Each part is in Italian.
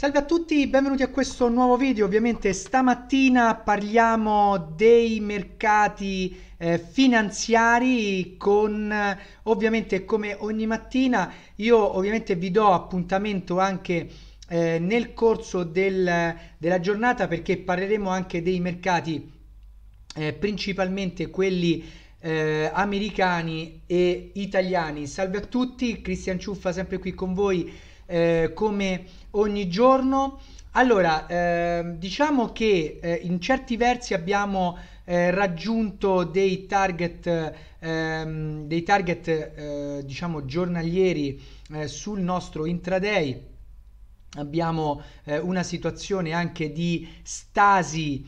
Salve a tutti, benvenuti a questo nuovo video. Ovviamente stamattina parliamo dei mercati eh, finanziari con ovviamente come ogni mattina io ovviamente vi do appuntamento anche eh, nel corso del, della giornata perché parleremo anche dei mercati eh, principalmente quelli eh, americani e italiani. Salve a tutti, Cristian Ciuffa sempre qui con voi eh, come ogni giorno. Allora, eh, diciamo che eh, in certi versi abbiamo eh, raggiunto dei target, ehm, dei target eh, diciamo, giornalieri eh, sul nostro intraday. Abbiamo una situazione anche di stasi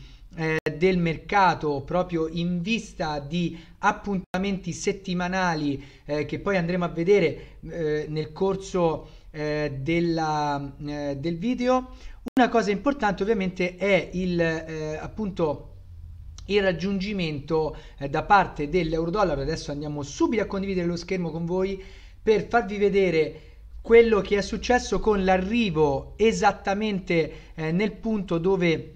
del mercato proprio in vista di appuntamenti settimanali eh, che poi andremo a vedere eh, nel corso eh, della, eh, del video. Una cosa importante ovviamente è il, eh, appunto, il raggiungimento eh, da parte dell'euro-dollaro. Adesso andiamo subito a condividere lo schermo con voi per farvi vedere quello che è successo con l'arrivo esattamente eh, nel punto dove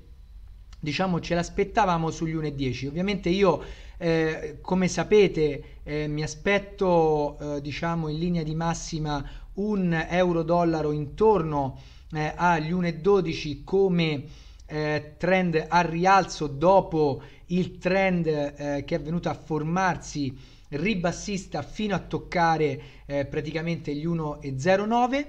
diciamo ce l'aspettavamo sugli 1,10 ovviamente io eh, come sapete eh, mi aspetto eh, diciamo in linea di massima un euro-dollaro intorno eh, agli 1,12 come eh, trend al rialzo dopo il trend eh, che è venuto a formarsi ribassista fino a toccare eh, praticamente gli 1,09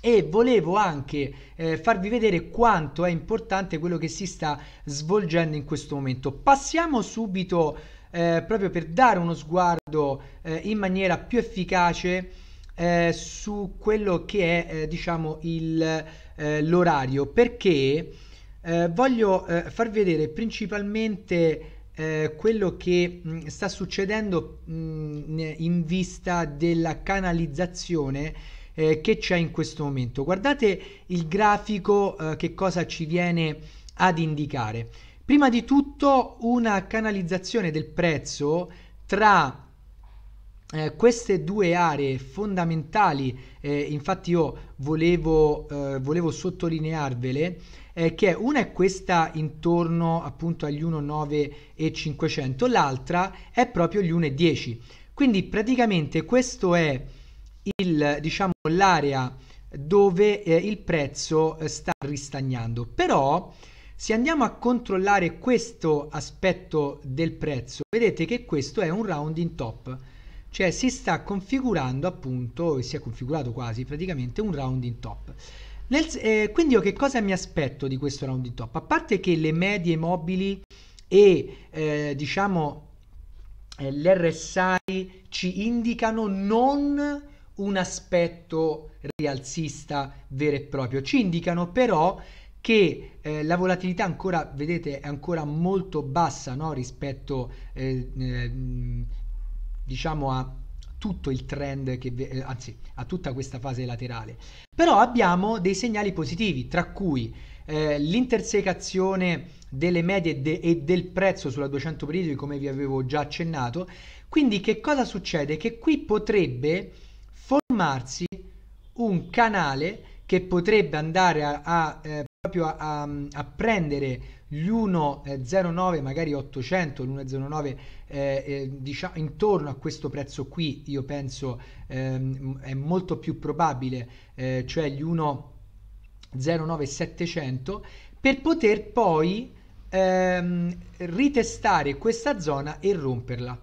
e volevo anche eh, farvi vedere quanto è importante quello che si sta svolgendo in questo momento. Passiamo subito eh, proprio per dare uno sguardo eh, in maniera più efficace eh, su quello che è eh, diciamo il, eh, l'orario perché eh, voglio eh, far vedere principalmente eh, quello che mh, mm, sta succedendo mh, mm, in vista della canalizzazione che c'è in questo momento. Guardate il grafico che cosa ci viene ad indicare. Prima di tutto una canalizzazione del prezzo tra eh, queste due aree fondamentali, eh, infatti io volevo, eh, volevo sottolinearvele, eh, che una è questa intorno appunto agli 1,9 e 500, l'altra è proprio gli 1,10. Quindi praticamente questo è il, diciamo, l'area dove eh, il prezzo eh, sta ristagnando. Però se andiamo a controllare questo aspetto del prezzo, vedete che questo è un rounding top cioè si sta configurando appunto, si è configurato quasi praticamente un round in top. Nel, eh, quindi io che cosa mi aspetto di questo round in top? A parte che le medie mobili e eh, diciamo eh, l'RSI ci indicano non un aspetto rialzista vero e proprio, ci indicano però che eh, la volatilità ancora, vedete, è ancora molto bassa no? rispetto eh, eh, diciamo a tutto il trend che, eh, anzi a tutta questa fase laterale però abbiamo dei segnali positivi tra cui eh, l'intersecazione delle medie de- e del prezzo sulla 200 periodi come vi avevo già accennato quindi che cosa succede che qui potrebbe formarsi un canale che potrebbe andare a, a eh, proprio a, a, a, prendere l'109 eh, magari 800 l'109 eh, eh, diciamo intorno a questo prezzo qui io penso ehm, è molto più probabile eh, cioè gli 109 700 per poter poi ehm, ritestare questa zona e romperla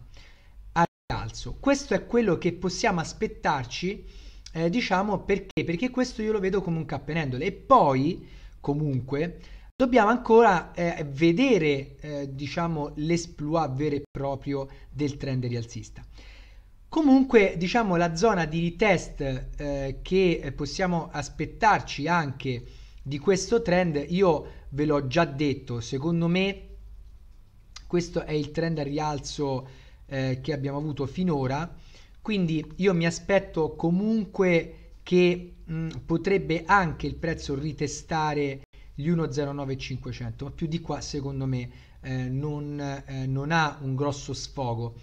al rialzo questo è quello che possiamo aspettarci eh, diciamo perché? Perché questo io lo vedo come un cappenendole. E poi, comunque, dobbiamo ancora eh, vedere, eh, diciamo, l'esploit vero e proprio del trend rialzista. Comunque, diciamo, la zona di retest eh, che eh, possiamo aspettarci anche di questo trend, io ve l'ho già detto, secondo me questo è il trend a rialzo eh, che abbiamo avuto finora, quindi io mi aspetto comunque che mh, potrebbe anche il prezzo ritestare gli 1,09500, ma più di qua secondo me eh, non, eh, non, ha un grosso sfogo.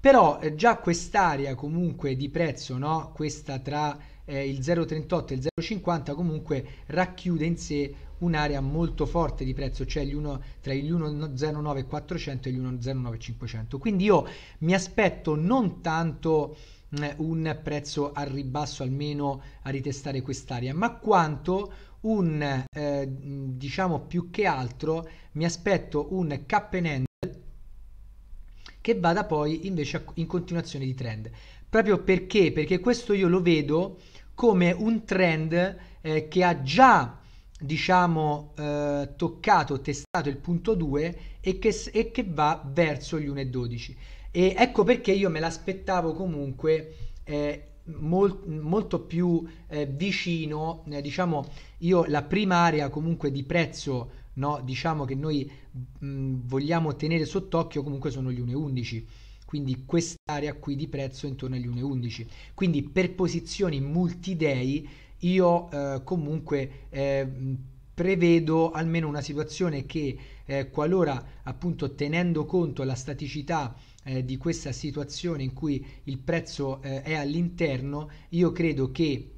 Però eh, già quest'area comunque di prezzo, no? questa tra eh, il 0,38 e il 0,50 comunque racchiude in sé un'area molto forte di prezzo, cioè gli uno, tra gli 1,09400 e gli 1,09500. Quindi io mi aspetto non tanto eh, un prezzo al ribasso almeno a ritestare quest'area, ma quanto un eh, diciamo più che altro mi aspetto un cap and end che vada poi invece in continuazione di trend. Proprio perché? Perché questo io lo vedo come un trend eh, che ha già diciamo eh, toccato, testato il punto 2 e che, e che va verso gli 1,12 e ecco perché io me l'aspettavo comunque eh, molt, molto più eh, vicino eh, diciamo io la prima area comunque di prezzo no, diciamo che noi mh, mm, vogliamo tenere sott'occhio comunque sono gli 1,11 quindi quest'area qui di prezzo intorno agli 1,11 quindi per posizioni multi-day io eh, comunque eh, prevedo almeno una situazione che eh, qualora appunto tenendo conto la staticità eh, di questa situazione in cui il prezzo eh, è all'interno, io credo che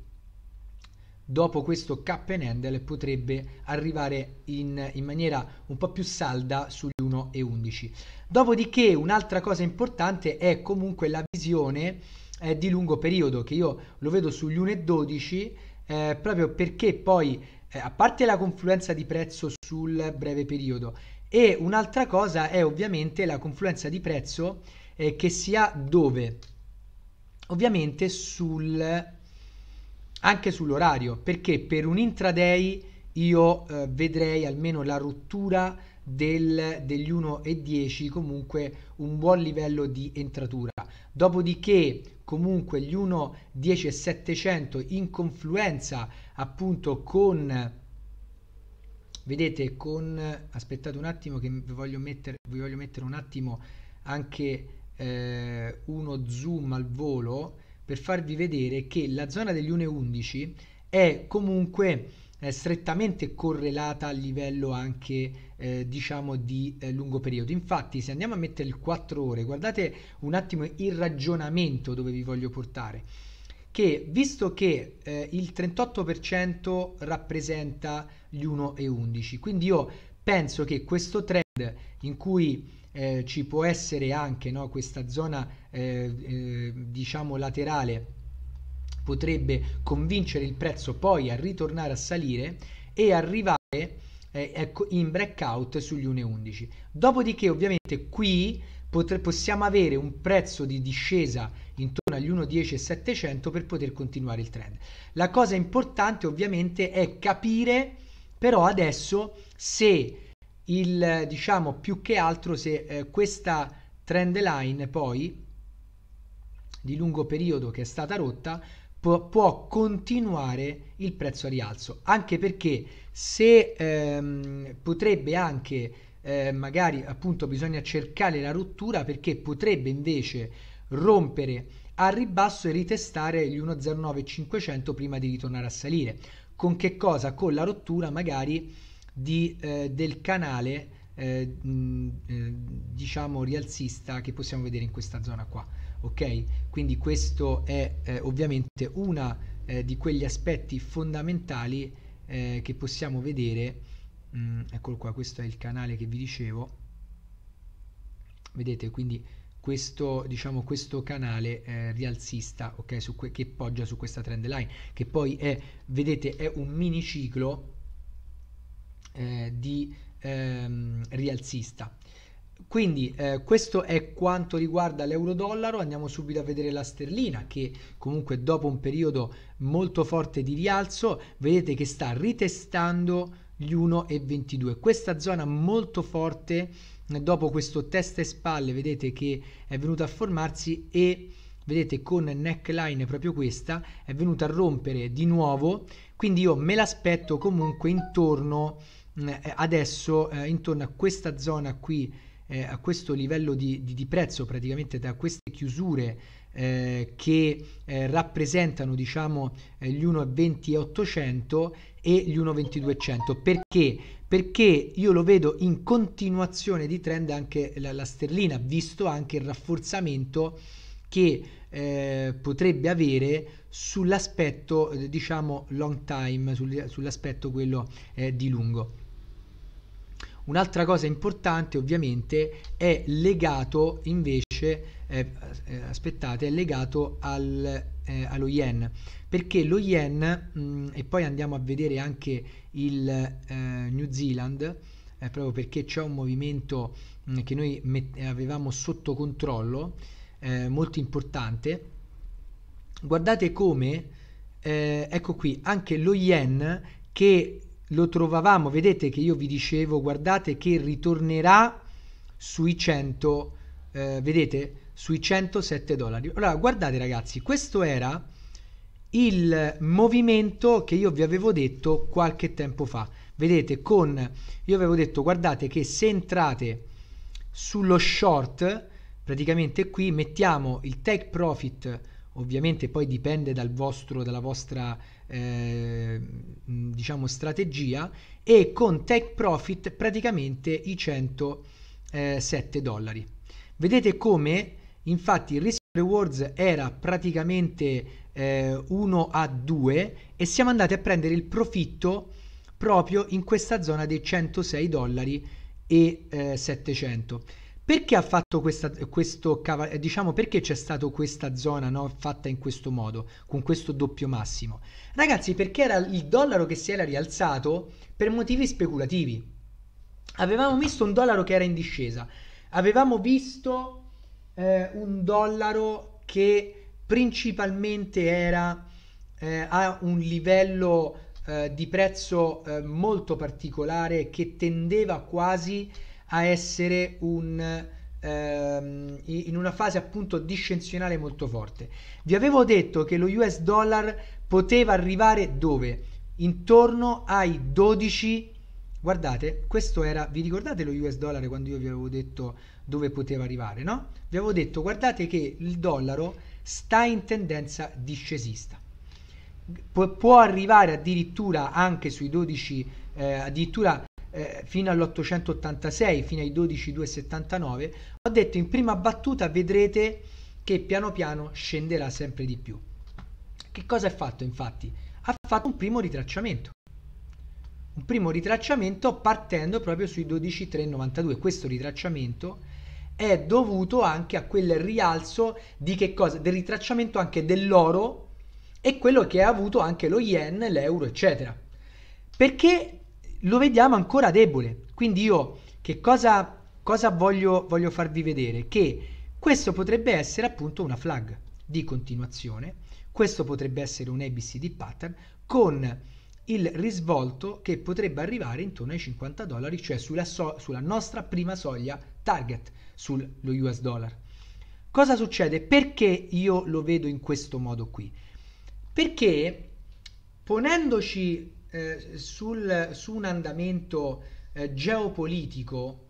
dopo questo cap and handle potrebbe arrivare in, in maniera un po' più salda sugli 1,11. Dopodiché un'altra cosa importante è comunque la visione eh, di lungo periodo che io lo vedo sugli 1,12 eh, proprio perché poi, eh, a parte la confluenza di prezzo sul breve periodo, e un'altra cosa è ovviamente la confluenza di prezzo eh, che si ha dove? Ovviamente sul, anche sull'orario, perché per un intraday io eh, vedrei almeno la rottura del, degli 1,10 comunque un buon livello di entratura dopodiché comunque gli e 700 in confluenza appunto con vedete con aspettate un attimo che vi voglio mettere, vi voglio mettere un attimo anche eh, uno zoom al volo per farvi vedere che la zona degli 1.11 è comunque è strettamente correlata al livello anche eh, diciamo di eh, lungo periodo. Infatti se andiamo a mettere il 4 ore, guardate un attimo il ragionamento dove vi voglio portare, che visto che eh, il 38% rappresenta gli 1,11, quindi io penso che questo trend in cui eh, ci può essere anche no, questa zona eh, eh, diciamo laterale potrebbe convincere il prezzo poi a ritornare a salire e arrivare eh, ecco, in breakout sugli 1,11. Dopodiché ovviamente qui potre, possiamo avere un prezzo di discesa intorno agli 1,10,700 per poter continuare il trend. La cosa importante ovviamente è capire però adesso se il diciamo più che altro se eh, questa trend line poi di lungo periodo che è stata rotta può, può continuare il prezzo a rialzo, anche perché se ehm, potrebbe anche eh, magari appunto bisogna cercare la rottura perché potrebbe invece rompere al ribasso e ritestare gli 1,09500 prima di ritornare a salire. Con che cosa? Con la rottura magari di, eh, del canale eh, mh, eh, diciamo rialzista che possiamo vedere in questa zona qua ok? Quindi questo è eh, ovviamente uno eh, di quegli aspetti fondamentali eh, che possiamo vedere, mm, eccolo qua, questo è il canale che vi dicevo, vedete quindi questo, diciamo, questo canale eh, rialzista okay, que che poggia su questa trend line, che poi è, vedete, è un miniciclo eh, di ehm, rialzista. Quindi eh, questo è quanto riguarda l'euro-dollaro, andiamo subito a vedere la sterlina che comunque dopo un periodo molto forte di rialzo vedete che sta ritestando gli 1,22. Questa zona molto forte dopo questo testa e spalle vedete che è venuta a formarsi e vedete con neckline proprio questa è venuta a rompere di nuovo quindi io me l'aspetto comunque intorno eh, adesso eh, intorno a questa zona qui eh, a questo livello di, di, di, prezzo, praticamente da queste chiusure eh, che eh, rappresentano diciamo eh, gli 1,20,800 e gli 1,2200. Perché? Perché io lo vedo in continuazione di trend anche la, la sterlina, visto anche il rafforzamento che eh, potrebbe avere sull'aspetto eh, diciamo long time, sull'aspetto quello eh, di lungo. Un'altra cosa importante ovviamente è legato invece, eh, eh, aspettate, è legato al, eh, allo yen, perché lo yen, mh, mm, e poi andiamo a vedere anche il eh, New Zealand, eh, proprio perché c'è un movimento mh, mm, che noi met- avevamo sotto controllo, eh, molto importante, guardate come, ecco qui, anche lo yen che lo trovavamo, vedete che io vi dicevo, guardate che ritornerà sui 100, eh, vedete, sui 107 dollari. Allora, guardate ragazzi, questo era il movimento che io vi avevo detto qualche tempo fa. Vedete, con io avevo detto, guardate che se entrate sullo short, praticamente qui mettiamo il take profit, ovviamente poi dipende dal vostro dalla vostra Ehm, diciamo strategia e con take profit praticamente i 107 eh, dollari. Vedete come infatti il risk rewards era praticamente 1 eh, a 2 e siamo andati a prendere il profitto proprio in questa zona dei 106 dollari e 700. Eh, perché ha fatto questa, questo cavallo? Eh, diciamo perché c'è stata questa zona no, fatta in questo modo, con questo doppio massimo? Ragazzi, perché era il dollaro che si era rialzato per motivi speculativi. Avevamo visto un dollaro che era in discesa, avevamo visto eh, un dollaro che principalmente era eh, a un livello eh, di prezzo eh, molto particolare che tendeva quasi a a essere un, ehm, in una fase appunto discensionale molto forte. Vi avevo detto che lo US dollar poteva arrivare dove? Intorno ai 12 Guardate, questo era, vi ricordate lo US dollar quando io vi avevo detto dove poteva arrivare, no? Vi avevo detto, guardate che il dollaro sta in tendenza discesista. Pu- può arrivare addirittura anche sui 12, eh, addirittura eh, fino all'886, fino ai 12,279, ho detto in prima battuta vedrete che piano piano scenderà sempre di più. Che cosa ha fatto infatti? Ha fatto un primo ritracciamento. Un primo ritracciamento partendo proprio sui 12,392. Questo ritracciamento è dovuto anche a quel rialzo di che cosa? Del ritracciamento anche dell'oro e quello che ha avuto anche lo yen, l'euro, eccetera. Perché lo vediamo ancora debole. Quindi io che cosa, cosa voglio, voglio farvi vedere? Che questo potrebbe essere appunto una flag di continuazione, questo potrebbe essere un ABCD pattern con il risvolto che potrebbe arrivare intorno ai 50 dollari, cioè sulla, so- sulla nostra prima soglia target sullo US dollar. Cosa succede? Perché io lo vedo in questo modo qui? Perché ponendoci eh, sul, su un andamento eh, geopolitico,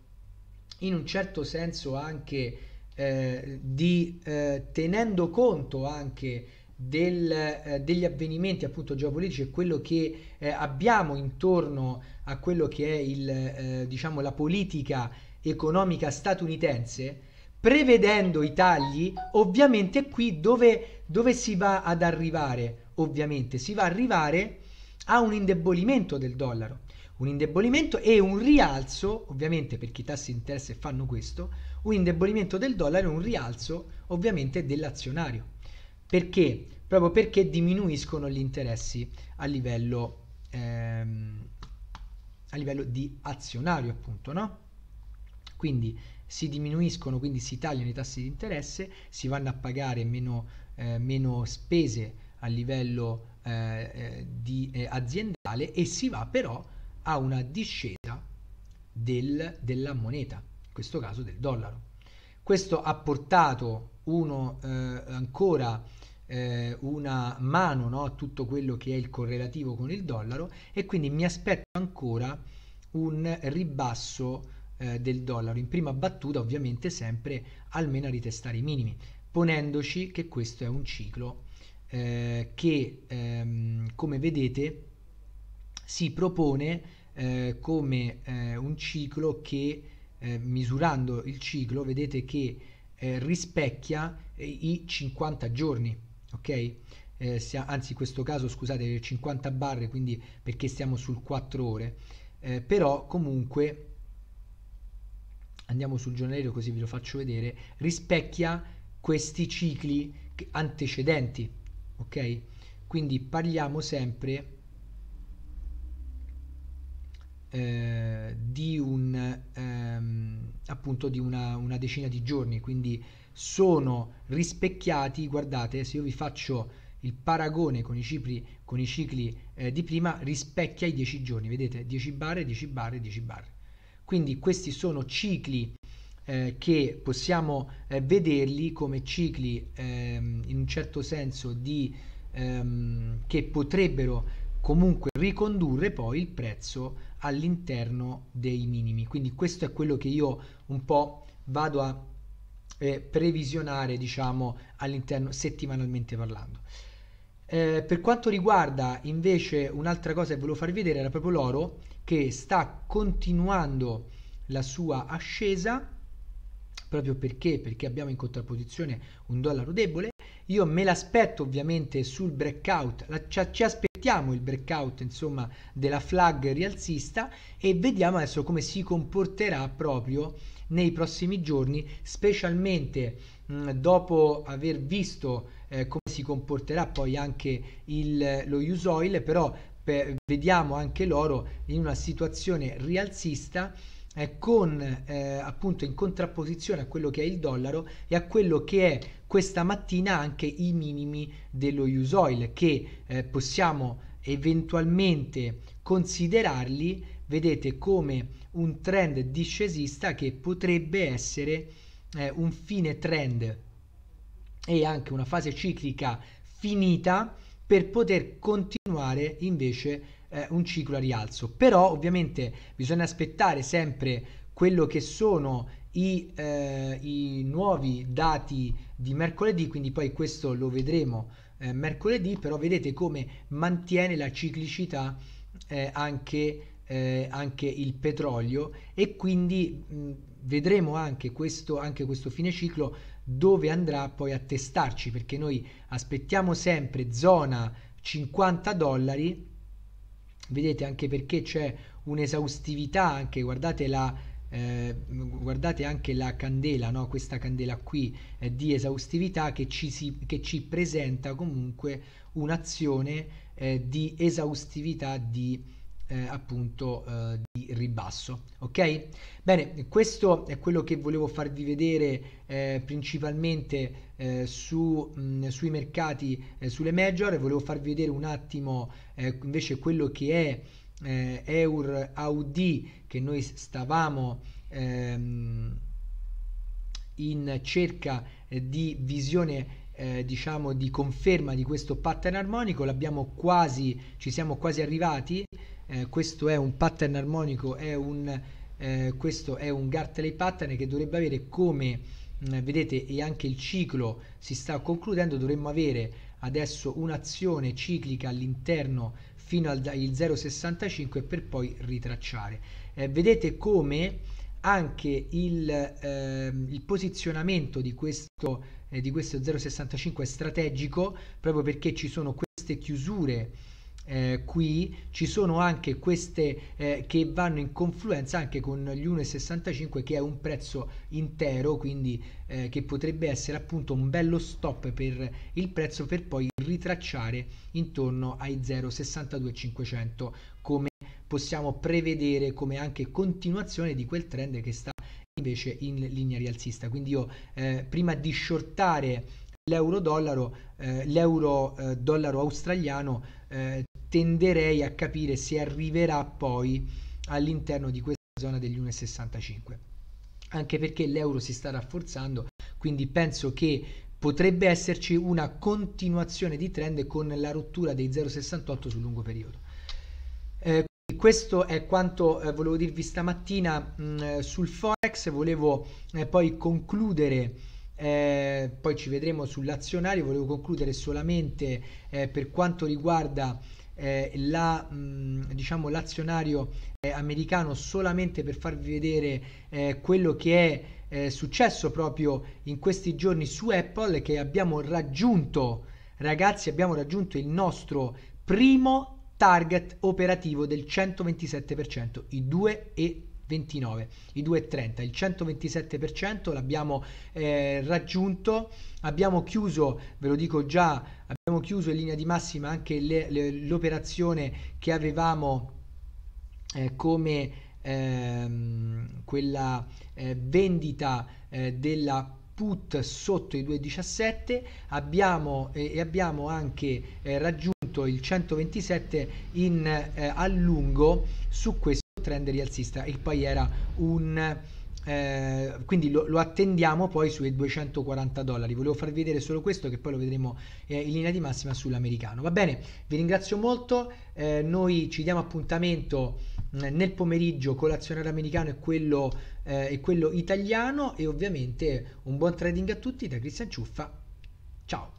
in un certo senso anche eh, di eh, tenendo conto anche del, eh, degli avvenimenti appunto geopolitici e quello che abbiamo intorno a quello che è il, diciamo, la politica economica statunitense, prevedendo i tagli, ovviamente qui dove, dove si va ad arrivare? Ovviamente si va ad arrivare a un indebolimento del dollaro, un indebolimento e un rialzo, ovviamente perché i tassi di interesse fanno questo, un indebolimento del dollaro e un rialzo ovviamente dell'azionario. Perché? Proprio perché diminuiscono gli interessi a livello, ehm, a livello di azionario, appunto, no? Quindi si diminuiscono, quindi si tagliano i tassi di interesse, si vanno a pagare meno, eh, meno spese a livello eh, eh, di, eh, aziendale e si va però a una discesa del, della moneta, in questo caso del dollaro. Questo ha portato uno, eh, ancora eh, una mano no, a tutto quello che è il correlativo con il dollaro e quindi mi aspetto ancora un ribasso eh, del dollaro in prima battuta ovviamente sempre almeno a ritestare i minimi ponendoci che questo è un ciclo eh, che ehm, come vedete si propone eh, come eh, un ciclo che eh, misurando il ciclo vedete che eh, rispecchia i 50 giorni ok sia, anzi in questo caso scusate 50 barre quindi perché stiamo sul 4 ore eh, però comunque andiamo sul giornaliero così ve lo faccio vedere rispecchia questi cicli antecedenti ok? Quindi parliamo sempre eh, di un ehm, appunto di una, una decina di giorni, quindi sono rispecchiati, guardate, se io vi faccio il paragone con i, cipri, con i cicli eh, di prima rispecchia i 10 giorni, vedete 10 barre, 10 barre, 10 barre. Quindi questi sono cicli eh, che possiamo eh, vederli come cicli ehm, in un certo senso di, ehm, che potrebbero comunque ricondurre poi il prezzo all'interno dei minimi. Quindi questo è quello che io un po' vado a eh, previsionare, diciamo, all'interno settimanalmente parlando. Eh, per quanto riguarda invece un'altra cosa che volevo farvi vedere era proprio l'oro che sta continuando la sua ascesa proprio perché, perché abbiamo in contrapposizione un dollaro debole. Io me l'aspetto ovviamente sul breakout, la, ci, ci aspettiamo il breakout insomma della flag rialzista e vediamo adesso come si comporterà proprio nei prossimi giorni, specialmente mh, dopo aver visto eh, come si comporterà poi anche il, lo use oil, però per, vediamo anche l'oro in una situazione rialzista eh, con eh, appunto in contrapposizione a quello che è il dollaro e a quello che è questa mattina anche i minimi dello use oil che eh, possiamo eventualmente considerarli vedete come un trend discesista che potrebbe essere eh, un fine trend e anche una fase ciclica finita per poter continuare continuare invece eh, un ciclo a rialzo. Però ovviamente bisogna aspettare sempre quello che sono i, eh, i nuovi dati di mercoledì, quindi poi questo lo vedremo eh, mercoledì, però vedete come mantiene la ciclicità eh, anche, eh, anche, il petrolio e quindi mh, mm, vedremo anche questo, anche questo fine ciclo dove andrà poi a testarci perché noi aspettiamo sempre zona 50 dollari vedete anche perché c'è un'esaustività anche guardate la eh, guardate anche la candela no? questa candela qui eh, di esaustività che ci, si, che ci presenta comunque un'azione eh, di esaustività di eh, appunto eh, di ribasso ok bene questo è quello che volevo farvi vedere eh, principalmente eh, su, mh, mm, sui mercati eh, sulle major volevo farvi vedere un attimo eh, invece quello che è Eur AUD che noi stavamo ehm, in cerca di visione eh, diciamo di conferma di questo pattern armonico l'abbiamo quasi ci siamo quasi arrivati eh, questo è un pattern armonico, è un, eh, questo è un Gartley pattern che dovrebbe avere come mh, mm, vedete e anche il ciclo si sta concludendo, dovremmo avere adesso un'azione ciclica all'interno fino al 0,65 per poi ritracciare. Eh, vedete come anche il, eh, il posizionamento di questo, eh, di questo 0,65 è strategico proprio perché ci sono queste chiusure eh, qui ci sono anche queste eh, che vanno in confluenza anche con gli 1,65 che è un prezzo intero quindi eh, che potrebbe essere appunto un bello stop per il prezzo per poi ritracciare intorno ai 0,62500 come possiamo prevedere come anche continuazione di quel trend che sta invece in linea rialzista quindi io eh, prima di shortare l'euro dollaro eh, l'euro eh, dollaro australiano eh, tenderei a capire se arriverà poi all'interno di questa zona degli 1,65 anche perché l'euro si sta rafforzando quindi penso che potrebbe esserci una continuazione di trend con la rottura dei 0,68 sul lungo periodo eh, questo è quanto eh, volevo dirvi stamattina mh, mm, eh, sul forex volevo eh, poi concludere eh, poi ci vedremo sull'azionario, volevo concludere solamente eh, per quanto riguarda eh, la, mh, diciamo, l'azionario eh, americano solamente per farvi vedere eh, quello che è eh, successo proprio in questi giorni su Apple che abbiamo raggiunto, ragazzi, abbiamo raggiunto il nostro primo target operativo del 127%, i 2,30 29, i 2,30, il 127% l'abbiamo eh, raggiunto, abbiamo chiuso, ve lo dico già, abbiamo chiuso in linea di massima anche le, le, l'operazione che avevamo eh, come ehm, quella eh, vendita eh, della put sotto i 2,17 abbiamo, e abbiamo anche eh, raggiunto il 127 in, eh, a lungo su questo trend rialzista e poi era un... Eh, quindi lo, lo, attendiamo poi sui 240 dollari. Volevo farvi vedere solo questo che poi lo vedremo eh, in linea di massima sull'americano. Va bene, vi ringrazio molto. Eh, noi ci diamo appuntamento mm, nel pomeriggio colazionare americano e quello, eh, e quello italiano e ovviamente un buon trading a tutti da Cristian Ciuffa. Ciao!